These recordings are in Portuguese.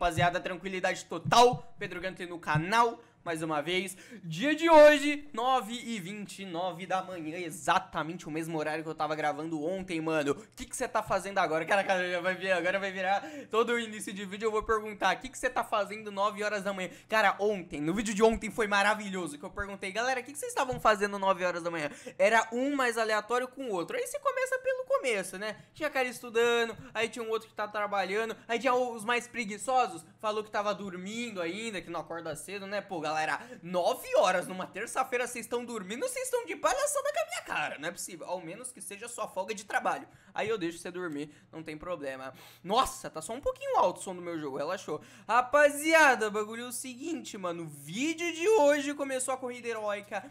Rapaziada, tranquilidade total. Pedro Gantli no canal mais uma vez. Dia de hoje, 9h29 da manhã, exatamente o mesmo horário que eu tava gravando ontem, mano. O que você tá fazendo agora? Cara, cara, vai vir, agora vai virar todo o início de vídeo, eu vou perguntar, o que você tá fazendo 9 horas da manhã? Cara, ontem, no vídeo de ontem foi maravilhoso, que eu perguntei, galera, o que vocês estavam fazendo 9 horas da manhã? Era um mais aleatório com o outro. Aí você começa pelo começo, né? Tinha cara estudando, aí tinha um outro que tá trabalhando, aí tinha os mais preguiçosos, falou que tava dormindo ainda, que não acorda cedo, né? Pô, galera galera. 9 horas numa terça-feira vocês estão dormindo, vocês estão de palhaçada com a minha cara. Não é possível, ao menos que seja sua folga de trabalho. Aí eu deixo você dormir, não tem problema. Nossa, tá só um pouquinho alto o som do meu jogo, relaxou. Rapaziada, bagulho é o seguinte, mano. O vídeo de hoje começou a corrida heróica.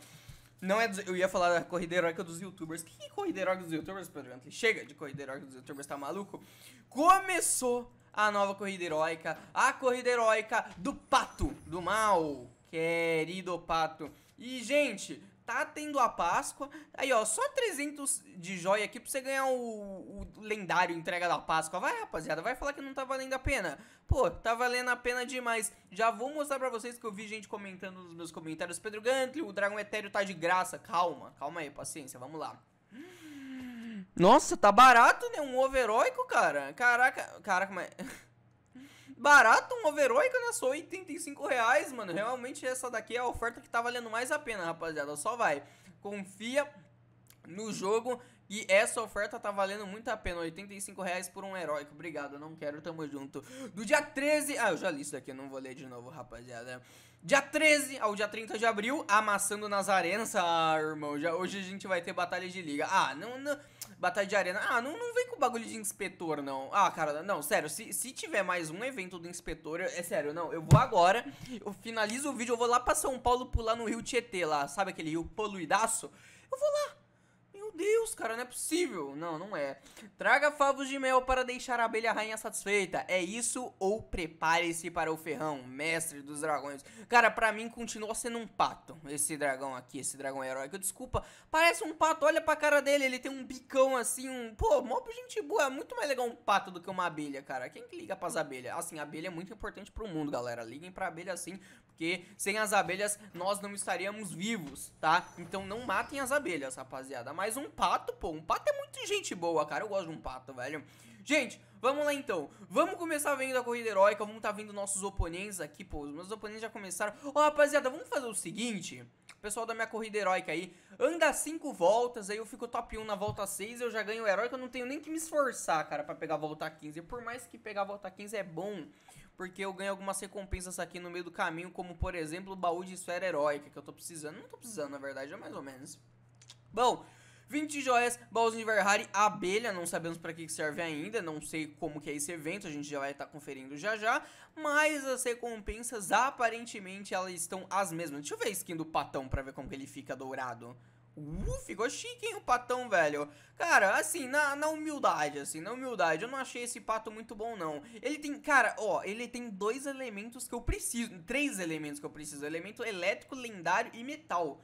Não é dos, Eu ia falar da corrida heróica dos youtubers. Que, corrida heróica dos youtubers, Pedro Antley? Chega de corrida heróica dos youtubers, tá maluco? Começou a nova corrida heróica, a corrida heróica do pato do mal querido pato. E, gente, tá tendo a Páscoa. Aí, ó, só 300 de joia aqui pra você ganhar o, o, lendário entrega da Páscoa. Vai, rapaziada, vai falar que não tá valendo a pena. Pô, tá valendo a pena demais. Já vou mostrar pra vocês que eu vi gente comentando nos meus comentários. Pedro Gantli, o Dragão Etéreo tá de graça. Calma, calma aí, paciência, vamos lá. Nossa, tá barato, né? Um ovo heróico, cara. Caraca, caraca, mas... barato um overall, cara, só 85 reais, mano. Realmente essa daqui é a oferta que tá valendo mais a pena, rapaziada. Só vai. Confia no jogo e essa oferta tá valendo muito a pena, 85 reais por um herói. Obrigado, não quero, tamo junto. Do dia 13... Ah, eu já li isso daqui, não vou ler de novo, rapaziada. Dia 13 ao dia 30 de abril, amassando nas arenas. Ah, irmão, já, hoje a gente vai ter batalha de liga. Ah, não... não batalha de arena. Ah, não, não vem com bagulho de inspetor, não. Ah, cara, não, sério, se, se tiver mais um evento do inspetor, é sério, não, eu vou agora, eu finalizo o vídeo, eu vou lá pra São Paulo pular no rio Tietê lá, sabe aquele rio poluidaço? Eu vou lá, Deus, cara, não é possível. Não, não é. Traga favos de mel para deixar a abelha rainha satisfeita. É isso ou prepare-se para o ferrão, mestre dos dragões. Cara, pra mim continua sendo um pato. Esse dragão aqui, esse dragão heróico. Desculpa, parece um pato. Olha pra cara dele, ele tem um bicão assim, um... Pô, mó gente boa. É muito mais legal um pato do que uma abelha, cara. Quem que liga pras abelhas? Assim, abelha é muito importante pro mundo, galera. Liguem pra abelha assim, porque sem as abelhas nós não estaríamos vivos, tá? Então não matem as abelhas, rapaziada. Mais um um pato, pô. Um pato é muito gente boa, cara. Eu gosto de um pato, velho. Gente, vamos lá então. Vamos começar vendo a corrida heróica. Vamos tá vendo nossos oponentes aqui, pô. Os meus oponentes já começaram. Ó, oh, rapaziada, vamos fazer o seguinte. Pessoal da minha corrida heróica aí, anda 5 voltas, aí eu fico top 1 na volta 6, eu já ganho o heróico, eu não tenho nem que me esforçar, cara, pra pegar a volta 15. Por mais que pegar a volta 15 é bom, porque eu ganho algumas recompensas aqui no meio do caminho, como por exemplo o baú de esfera heróica, que eu tô precisando. Não tô precisando, na verdade, é mais ou menos. Bom, 20 joias, baúzinho de Verhari, abelha, não sabemos para que serve ainda, não sei como que é esse evento, a gente já vai estar tá conferindo já já, mas as recompensas aparentemente elas estão as mesmas. Deixa eu ver a skin do patão para ver como que ele fica dourado. Uh, ficou chique, hein, o patão, velho. Cara, assim, na, na, humildade, assim, na humildade, eu não achei esse pato muito bom, não. Ele tem, cara, ó, ele tem dois elementos que eu preciso, três elementos que eu preciso. Elemento elétrico, lendário e metal.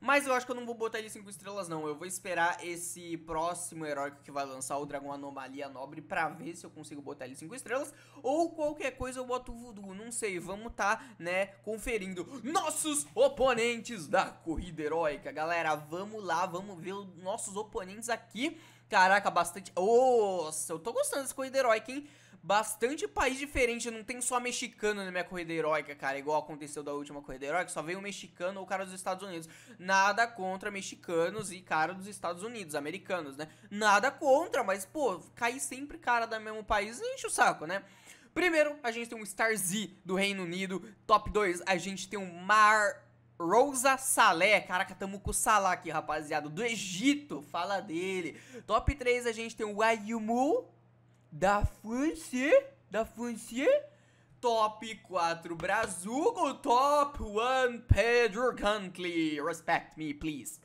Mas eu acho que eu não vou botar ele 5 estrelas não, eu vou esperar esse próximo herói que vai lançar, o Dragão Anomalia Nobre, pra ver se eu consigo botar ele 5 estrelas, ou qualquer coisa eu boto o Voodoo, não sei, vamos tá, né, conferindo nossos oponentes da corrida heróica, galera, vamos lá, vamos ver os nossos oponentes aqui, caraca, bastante, nossa, eu tô gostando dessa corrida heróica, hein, bastante país diferente. Não tem só mexicano na minha corrida heróica, cara. Igual aconteceu da última corrida heróica. Só veio um mexicano ou cara dos Estados Unidos. Nada contra mexicanos e cara dos Estados Unidos, americanos, né? Nada contra, mas, pô, cair sempre cara do mesmo país enche o saco, né? Primeiro, a gente tem um Star Z do Reino Unido. Top 2, a gente tem um Mar. Rosa Salé, caraca, tamo com o Salah aqui, rapaziada, do Egito, fala dele. Top 3 a gente tem o Ayumu, da França, da França, top 4 Brazugo, top 1 Pedro Cantley, respect me, please.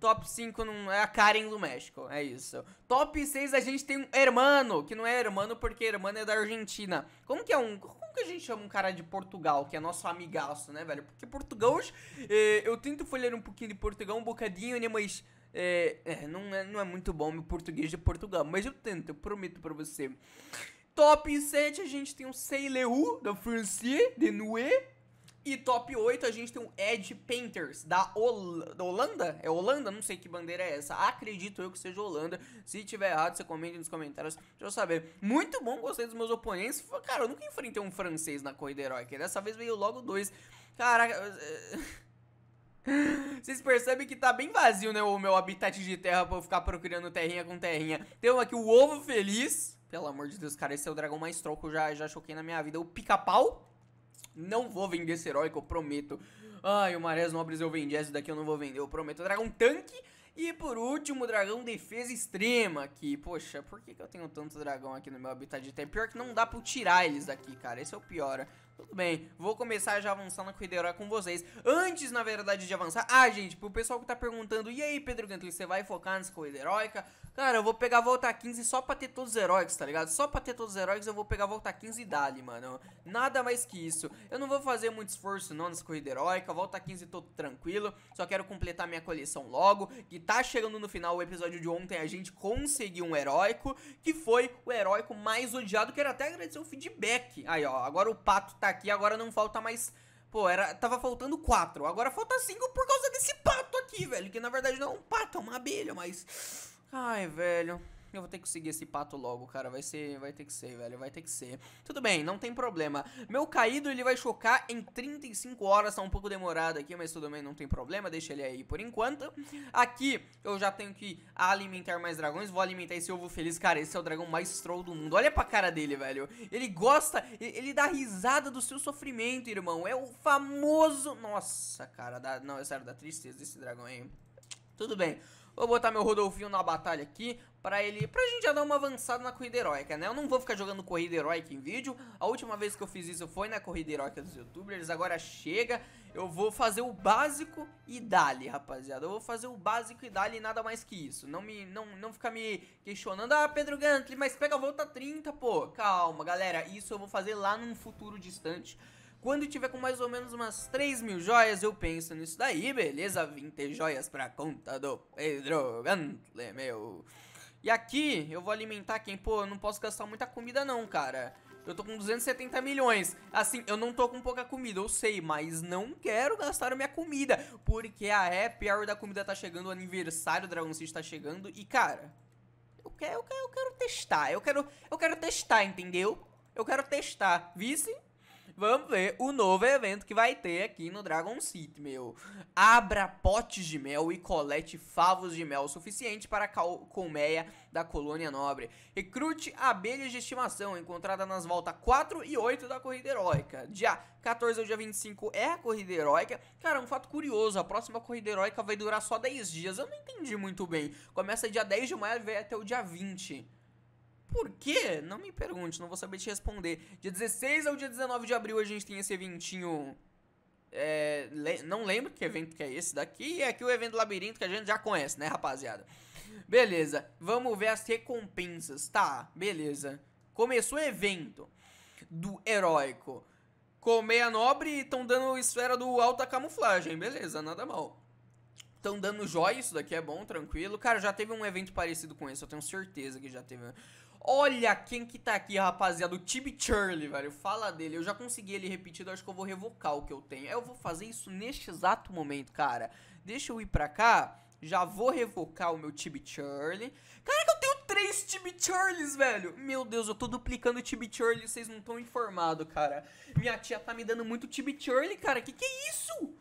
Top 5 não é a Karen do México, é isso. Top 6 a gente tem um hermano, que não é hermano porque hermano é da Argentina. Como que é um. Como que a gente chama um cara de Portugal, que é nosso amigaço, né, velho? Porque Portugal. Eh, eu tento folhear um pouquinho de Portugal, um bocadinho, né, mas é, é, não, é, não é muito bom meu português de Portugal, mas eu tento, eu prometo pra você. Top 7 a gente tem o Seileu, da Francie, de Noé. E top 8 a gente tem o Ed Painters, da, da Holanda? É Holanda? Não sei que bandeira é essa. Acredito eu que seja Holanda. Se tiver errado, você comente nos comentários deixa eu saber. Muito bom, gostei dos meus oponentes. Cara, eu nunca enfrentei um francês na corrida heróica. Dessa vez veio logo dois. Caraca... Eh, Vocês percebem que tá bem vazio, né, o meu habitat de terra pra eu ficar procurando terrinha com terrinha. Temos aqui o ovo feliz. Pelo amor de Deus, cara, esse é o dragão mais troco eu já, já choquei na minha vida. O pica-pau. Não vou vender esse herói, que eu prometo. Ai, o Marés Nobres eu vendi, esse daqui eu não vou vender, eu prometo. O dragão tanque. E por último, o dragão defesa extrema aqui. Poxa, por que, que eu tenho tanto dragão aqui no meu habitat de terra? Pior que não dá pra eu tirar eles daqui, cara. Esse é o pior. Tudo bem, vou começar já avançando com o Hideroy com vocês. Antes, na verdade, de avançar... Ah, gente, pro pessoal que tá perguntando, e aí, Pedro Gento, você vai focar nessa corrida heróica? Cara, eu vou pegar Volta 15 só pra ter todos os heróis, tá ligado? Só pra ter todos os heróis eu vou pegar Volta 15 e Dali, mano. Nada mais que isso. Eu não vou fazer muito esforço não nessa corrida heróica. Volta 15 tô tranquilo. Só quero completar minha coleção logo. Que tá chegando no final o episódio de ontem. A gente conseguiu um heróico. Que foi o heróico mais odiado. Quero até agradecer o feedback. Aí, ó. Agora o pato tá aqui. Agora não falta mais... Pô, era, tava faltando quatro. Agora falta cinco por causa desse pato aqui, velho. Que na verdade não é um pato, é uma abelha, mas... Ai, velho. Eu vou ter que seguir esse pato logo, cara. Vai ser, vai ter que ser, velho. Vai ter que ser. Tudo bem, não tem problema. Meu caído, ele vai chocar em 35 horas. Tá um pouco demorado aqui, mas tudo bem, não tem problema. Deixa ele aí por enquanto. Aqui, eu já tenho que alimentar mais dragões. Vou alimentar esse ovo feliz. Cara, esse é o dragão mais troll do mundo. Olha pra cara dele, velho. Ele gosta, ele dá risada do seu sofrimento, irmão. É o famoso... Nossa, cara. Dá... Não, é sério, dá tristeza esse dragão aí. Tudo bem. Vou botar meu Rodolfinho na batalha aqui pra ele, pra gente já dar uma avançada na corrida heróica, né? Eu não vou ficar jogando corrida heróica em vídeo. A última vez que eu fiz isso foi na corrida heróica dos youtubers. Agora chega, eu vou fazer o básico e dali, rapaziada. Eu vou fazer o básico e dali nada mais que isso. Não me não, não ficar me questionando, ah, Pedro Gantli, mas pega a volta 30, pô. Calma, galera, isso eu vou fazer lá num futuro distante. Quando tiver com mais ou menos umas 3 mil joias, eu penso nisso daí, beleza? 20 joias pra conta do Pedro Gantle, meu. E aqui eu vou alimentar quem? Pô, eu não posso gastar muita comida não, cara. Eu tô com 270 milhões. Assim, eu não tô com pouca comida, eu sei, mas não quero gastar minha comida. Porque a happy hour da comida tá chegando, o aniversário do Dragon Seed tá chegando. E, cara, eu quero, eu quero, eu quero testar. Eu quero, eu quero testar, entendeu? Eu quero testar. Vice? Vamos ver o novo evento que vai ter aqui no Dragon City, meu. Abra potes de mel e colete favos de mel o suficiente para a colmeia da colônia nobre. Recrute abelhas de estimação encontrada nas voltas 4 e 8 da corrida heróica. Dia 14 ao dia 25 é a corrida heróica. Cara, um fato curioso, a próxima corrida heróica vai durar só 10 dias. Eu não entendi muito bem. Começa dia 10 de maio e vai até o dia 20 por quê? Não me pergunte, não vou saber te responder. Dia 16 ao dia 19 de abril a gente tem esse eventinho. É, le não lembro que evento que é esse daqui. E é aqui o evento Labirinto que a gente já conhece, né, rapaziada? Beleza, vamos ver as recompensas. Tá, beleza. Começou o evento do heróico. Com a nobre e estão dando esfera do alta camuflagem. Beleza, nada mal. Estão dando joia, isso daqui é bom, tranquilo. Cara, já teve um evento parecido com esse, eu tenho certeza que já teve. Olha quem que tá aqui, rapaziada. O Tibi Charlie, velho. Fala dele. Eu já consegui ele repetido, acho que eu vou revocar o que eu tenho. Eu vou fazer isso neste exato momento, cara. Deixa eu ir pra cá. Já vou revocar o meu Tibi Charlie. Caraca, eu tenho três Tibi Charlies, velho. Meu Deus, eu tô duplicando o Tibi Charlie, vocês não estão informados, cara. Minha tia tá me dando muito Tibi Charlie, cara. Que que é isso?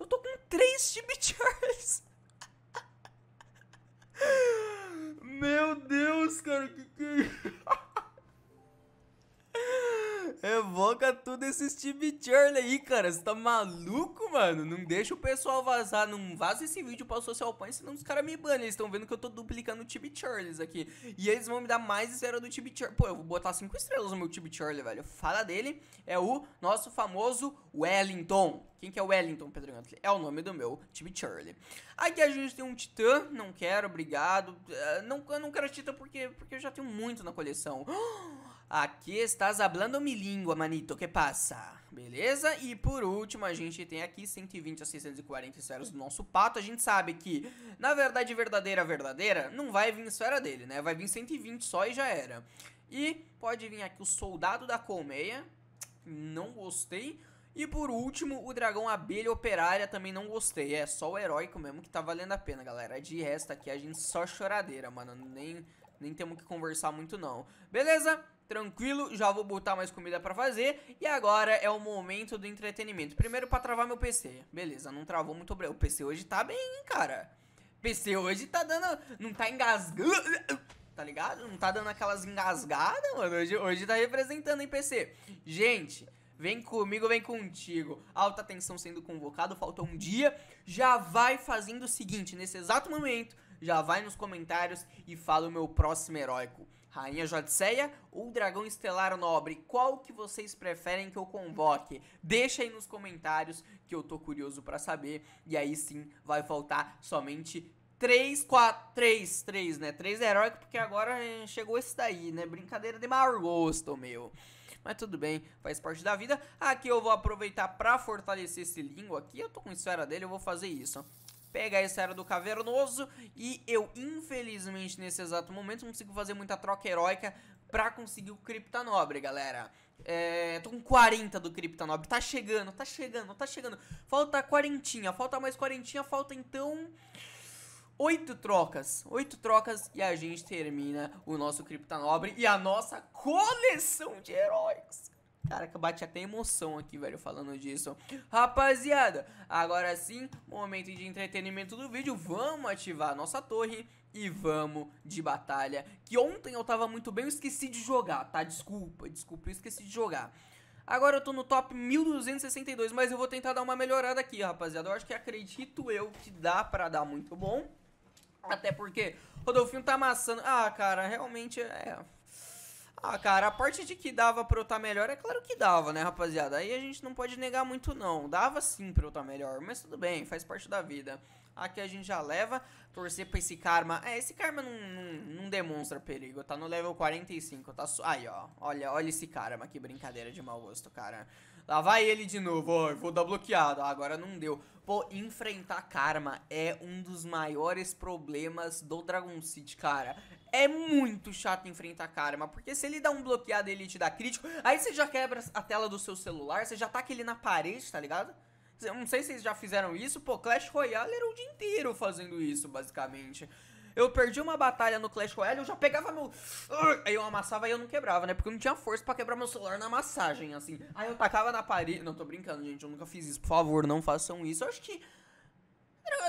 Eu tô com três Tibi Charlies. Meu Deus, cara, que que é Evoca tudo esse Steve Charlie aí, cara. Você tá maluco, mano? Não deixa o pessoal vazar. Não vaza esse vídeo pra Social Point, senão os caras me banam. Eles estão vendo que eu tô duplicando o Tibi Charles aqui. E eles vão me dar mais zero do Tibi Charlie. Pô, eu vou botar 5 estrelas no meu Tibi Charlie, velho. Fala dele. É o nosso famoso Wellington. Quem que é o Wellington, Pedro Gantley? É o nome do meu Tibi Charlie. Aqui a gente tem um Titã. Não quero, obrigado. Ah, não, eu não quero Titã porque, porque eu já tenho muito na coleção. Oh! Aqui estás hablando mi língua, manito, que passa? Beleza? E por último, a gente tem aqui 120 a 640 esferas do nosso pato. A gente sabe que, na verdade verdadeira, verdadeira, não vai vir esfera dele, né? Vai vir 120 só e já era. E pode vir aqui o soldado da colmeia, não gostei. E por último, o dragão abelha operária também não gostei. É só o heróico mesmo que tá valendo a pena, galera. De resto aqui a gente só choradeira, mano. Nem, nem temos que conversar muito não. Beleza? tranquilo, já vou botar mais comida pra fazer. E agora é o momento do entretenimento. Primeiro pra travar meu PC. Beleza, não travou muito bem. O PC hoje tá bem, hein, cara. PC hoje tá dando... Não tá engasgando... Tá ligado? Não tá dando aquelas engasgadas, mano. Hoje, hoje tá representando, hein, PC. Gente... Vem comigo, vem contigo. Alta tensão sendo convocado, falta um dia. Já vai fazendo o seguinte, nesse exato momento, já vai nos comentários e fala o meu próximo heróico. Rainha Jodiceia ou Dragão Estelar Nobre? Qual que vocês preferem que eu convoque? Deixa aí nos comentários que eu tô curioso para saber. E aí sim vai faltar somente 3, 4, 3, 3, né? 3 é porque agora é, chegou esse daí, né? Brincadeira de mau gosto, meu. Mas tudo bem, faz parte da vida. Aqui eu vou aproveitar pra fortalecer esse língua aqui. Eu tô com esfera dele, eu vou fazer isso pegar essa era do Cavernoso e eu, infelizmente, nesse exato momento, não consigo fazer muita troca heróica pra conseguir o Cripta Nobre, galera. É, tô com 40 do Cripta Nobre, tá chegando, tá chegando, tá chegando. Falta quarentinha, falta mais quarentinha, falta então... Oito trocas, oito trocas e a gente termina o nosso Cripta Nobre e a nossa coleção de heróicos. Cara que bate até emoção aqui, velho, falando disso. Rapaziada, agora sim, momento de entretenimento do vídeo. Vamos ativar a nossa torre e vamos de batalha. Que ontem eu tava muito bem, eu esqueci de jogar, tá? Desculpa, desculpa, eu esqueci de jogar. Agora eu tô no top 1262, mas eu vou tentar dar uma melhorada aqui, rapaziada. Eu acho que acredito eu que dá pra dar muito bom. Até porque Rodolfinho tá amassando. Ah, cara, realmente é... Ah, cara, a parte de que dava pra eu estar tá melhor, é claro que dava, né, rapaziada? Aí a gente não pode negar muito, não. Dava sim pra eu estar tá melhor, mas tudo bem, faz parte da vida. Aqui a gente já leva, torcer pra esse Karma. É, esse Karma não, não, não demonstra perigo, tá no level 45, tá... su... Aí, ó, olha, olha esse Karma, que brincadeira de mau gosto, cara. Lá vai ele de novo, ó, vou dar bloqueado. Ah, agora não deu. Pô, enfrentar karma é um dos maiores problemas do Dragon City, cara. É muito chato enfrentar karma, porque se ele dá um bloqueado e ele te dá crítico, aí você já quebra a tela do seu celular, você já taca ele na parede, tá ligado? Não sei se vocês já fizeram isso, pô, Clash Royale era o dia inteiro fazendo isso, basicamente. Eu perdi uma batalha no Clash Royale, eu já pegava meu. Aí eu amassava e eu não quebrava, né? Porque eu não tinha força para quebrar meu celular na massagem, assim. Aí eu tacava na parede. Não, tô brincando, gente. Eu nunca fiz isso. Por favor, não façam isso. Eu acho que.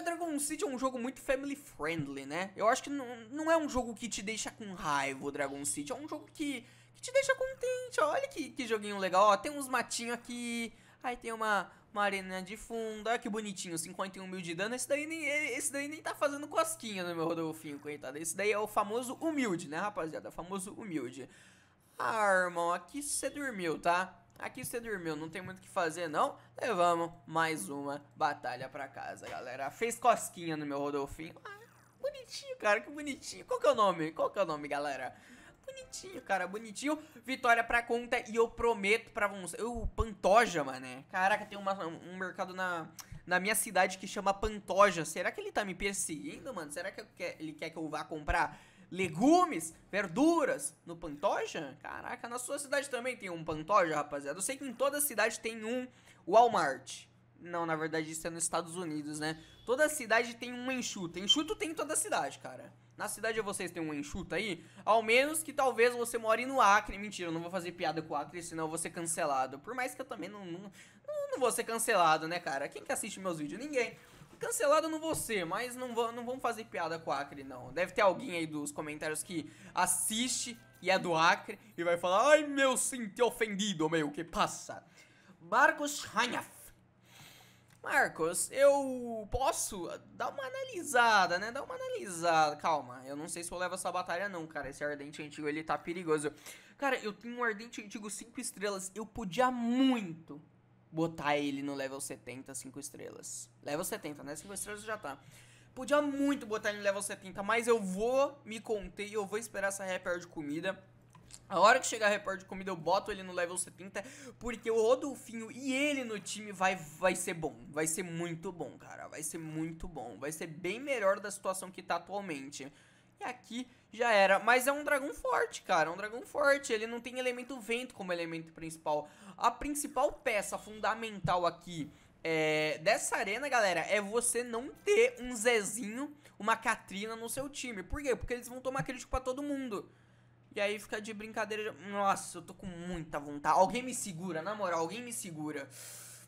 Dragon City é um jogo muito family friendly, né? Eu acho que não, não é um jogo que te deixa com raiva o Dragon City. É um jogo que, que te deixa contente. Olha que, que joguinho legal. Ó, tem uns matinhos aqui. Aí tem uma, uma arena de fundo. Olha ah, que bonitinho, 51 mil de dano. Esse daí, nem, esse daí nem tá fazendo cosquinha no meu Rodolfinho, coitado. Esse daí é o famoso humilde, né, rapaziada? O famoso humilde. Ah, irmão, aqui você dormiu, tá? Aqui você dormiu, não tem muito o que fazer não Levamos mais uma batalha pra casa, galera Fez cosquinha no meu Rodolfinho ah, Bonitinho, cara, que bonitinho Qual que é o nome? Qual que é o nome, galera? Bonitinho, cara, bonitinho. Vitória pra conta e eu prometo pra você. Eu, Pantoja, mané. Caraca, tem uma, um mercado na, na minha cidade que chama Pantoja. Será que ele tá me perseguindo, mano? Será que quer, ele quer que eu vá comprar legumes, verduras no Pantoja? Caraca, na sua cidade também tem um Pantoja, rapaziada. Eu sei que em toda cidade tem um Walmart. Não, na verdade isso é nos Estados Unidos, né? Toda cidade tem um enxuto Enxuto tem em toda cidade, cara. Na cidade de vocês tem um enxuto aí? Ao menos que talvez você more no Acre. Mentira, eu não vou fazer piada com o Acre, senão eu vou ser cancelado. Por mais que eu também não, não, não vou ser cancelado, né, cara? Quem que assiste meus vídeos? Ninguém. Cancelado não vou ser, mas não, vou, não vamos fazer piada com o Acre, não. Deve ter alguém aí dos comentários que assiste e é do Acre e vai falar Ai, meu, sim, ofendido, meu, que passa. barcos Hanhaf Marcos, eu posso dar uma analisada, né? Dar uma analisada. Calma, eu não sei se eu levo essa batalha não, cara. Esse ardente antigo, ele tá perigoso. Cara, eu tenho um ardente antigo 5 estrelas. Eu podia muito botar ele no level 70, 5 estrelas. Level 70, né? 5 estrelas já tá. Podia muito botar ele no level 70, mas eu vou me conter e eu vou esperar essa repair de comida. A hora que chegar repórter de comida, eu boto ele no level 70, porque o Rodolfinho e ele no time vai, vai ser bom. Vai ser muito bom, cara. Vai ser muito bom. Vai ser bem melhor da situação que tá atualmente. E aqui já era. Mas é um dragão forte, cara. É um dragão forte. Ele não tem elemento vento como elemento principal. A principal peça fundamental aqui é, dessa arena, galera, é você não ter um Zezinho, uma Katrina no seu time. Por quê? Porque eles vão tomar crítico pra todo mundo. E aí fica de brincadeira. Nossa, eu tô com muita vontade. Alguém me segura, na moral, alguém me segura.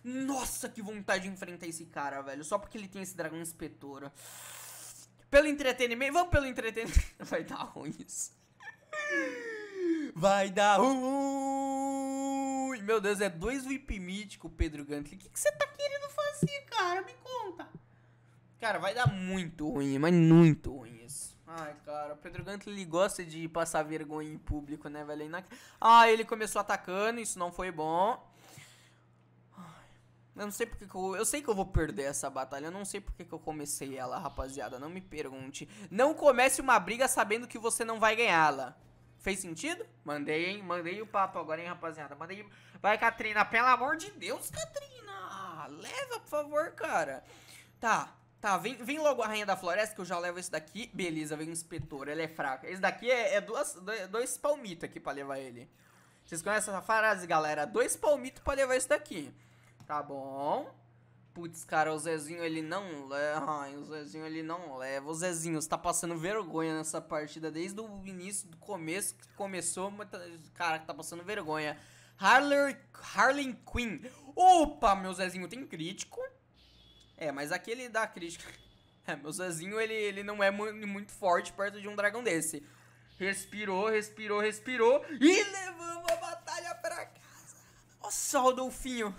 Nossa, que vontade de enfrentar esse cara, velho. Só porque ele tem esse dragão inspetora. Pelo entretenimento. Vamos pelo entretenimento. Vai dar ruim isso. Vai dar ruim. Meu Deus, é dois VIP mítico, Pedro Gantli. O que, que você tá querendo fazer, cara? Me conta. Cara, vai dar muito ruim, mas muito ruim. Ai, cara, o Pedro Gantli ele gosta de passar vergonha em público, né, velho? É ah, ele começou atacando, isso não foi bom. Eu não sei porque que eu. Eu sei que eu vou perder essa batalha. Eu não sei porque que eu comecei ela, rapaziada. Não me pergunte. Não comece uma briga sabendo que você não vai ganhá-la. Fez sentido? Mandei, hein? Mandei o papo agora, hein, rapaziada? Mandei. Vai, Katrina. Pelo amor de Deus, Katrina. Ah, leva, por favor, cara. Tá. Tá, vem, vem logo a Rainha da Floresta, que eu já levo esse daqui. Beleza, vem o Inspetor, ele é fraco. Esse daqui é, é duas, dois palmitos aqui pra levar ele. Vocês conhecem essa frase, galera? Dois palmitos pra levar esse daqui. Tá bom. Putz, cara, o Zezinho ele não leva. Ai, o Zezinho ele não leva. O Zezinho está passando vergonha nessa partida desde o início, do começo que começou. Tá, cara, tá passando vergonha. Harley, Harley Quinn. Opa, meu Zezinho tem crítico. É, mas aquele da crítica. É, meu Zezinho, ele, ele não é muito forte perto de um dragão desse. Respirou, respirou, respirou. E levamos a batalha pra casa. Ó só, Rodolfinho.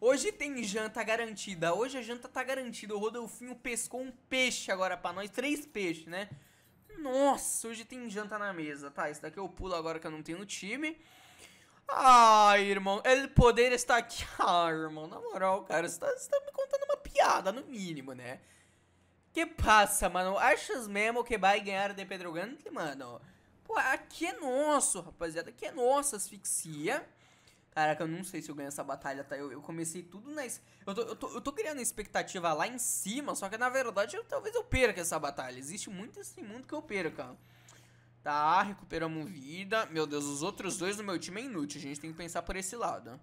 Hoje tem janta garantida. Hoje a janta tá garantida. O Rodolfinho pescou um peixe agora pra nós. Três peixes, né? Nossa, hoje tem janta na mesa. Tá, isso daqui eu pulo agora que eu não tenho no time. Ai, ah, irmão, ele poder estar aqui. Ah, irmão, na moral, cara, você tá, você tá me contando uma piada, no mínimo, né? Que passa, mano? Achas mesmo que vai ganhar de Pedro Gante, mano? Pô, aqui é nosso, rapaziada. Aqui é nossa asfixia. Caraca, eu não sei se eu ganho essa batalha, tá? Eu, eu comecei tudo na... Eu tô, eu, tô, eu tô criando expectativa lá em cima, só que na verdade eu, talvez eu perca essa batalha. Existe muito esse mundo que eu perca. Tá, recuperamos vida. Meu Deus, os outros dois do meu time é inútil. A gente tem que pensar por esse lado.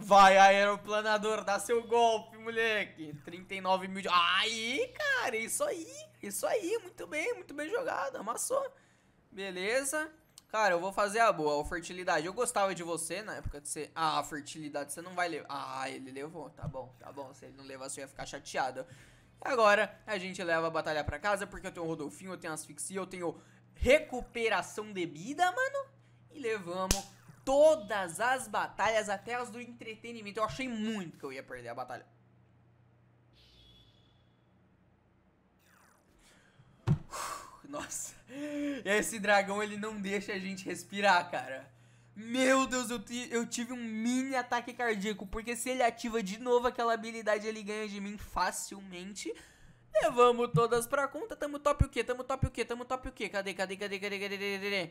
Vai, aeroplanador, dá seu golpe, moleque. 39 mil de... Aí, cara, isso aí. Isso aí, muito bem, muito bem jogado. Amassou. Beleza. Cara, eu vou fazer a boa. a fertilidade, eu gostava de você na época de você... Ah, fertilidade, você não vai levar. Ah, ele levou. Tá bom, tá bom. Se ele não levar, você ia ficar chateado. Agora a gente leva a batalha pra casa, porque eu tenho o Rodolfinho, eu tenho asfixia, eu tenho recuperação de vida, mano. E levamos todas as batalhas, até as do entretenimento. Eu achei muito que eu ia perder a batalha. Nossa, esse dragão ele não deixa a gente respirar, cara. Meu Deus, eu, eu tive um mini ataque cardíaco, porque se ele ativa de novo aquela habilidade, ele ganha de mim facilmente. Levamos todas pra conta, tamo top o quê? Tamo top o quê? Tamo top o quê? Cadê, cadê, cadê, cadê, cadê, cadê, cadê?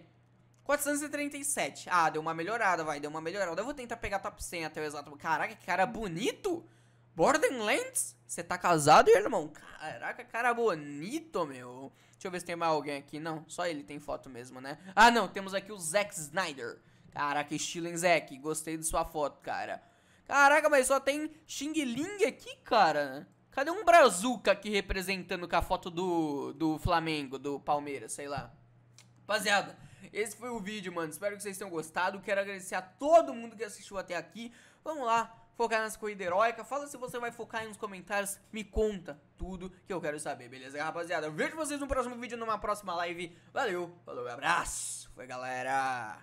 437. Ah, deu uma melhorada, vai, deu uma melhorada. Eu vou tentar pegar top 100 até o exato... Caraca, que cara bonito! Borderlands? Você tá casado, irmão? Caraca, cara bonito, meu. Deixa eu ver se tem mais alguém aqui. Não, só ele tem foto mesmo, né? Ah, não, temos aqui o Zack Snyder. Caraca, estilo, hein, Zeke? Gostei de sua foto, cara. Caraca, mas só tem Xing Ling aqui, cara. Cadê um Brazuca aqui representando com a foto do, do Flamengo, do Palmeiras, sei lá. Rapaziada, esse foi o vídeo, mano. Espero que vocês tenham gostado. Quero agradecer a todo mundo que assistiu até aqui. Vamos lá focar nessa corrida heróica. Fala se você vai focar aí nos comentários. Me conta tudo que eu quero saber, beleza, rapaziada? Eu vejo vocês no próximo vídeo, numa próxima live. Valeu, falou, abraço. Foi, galera.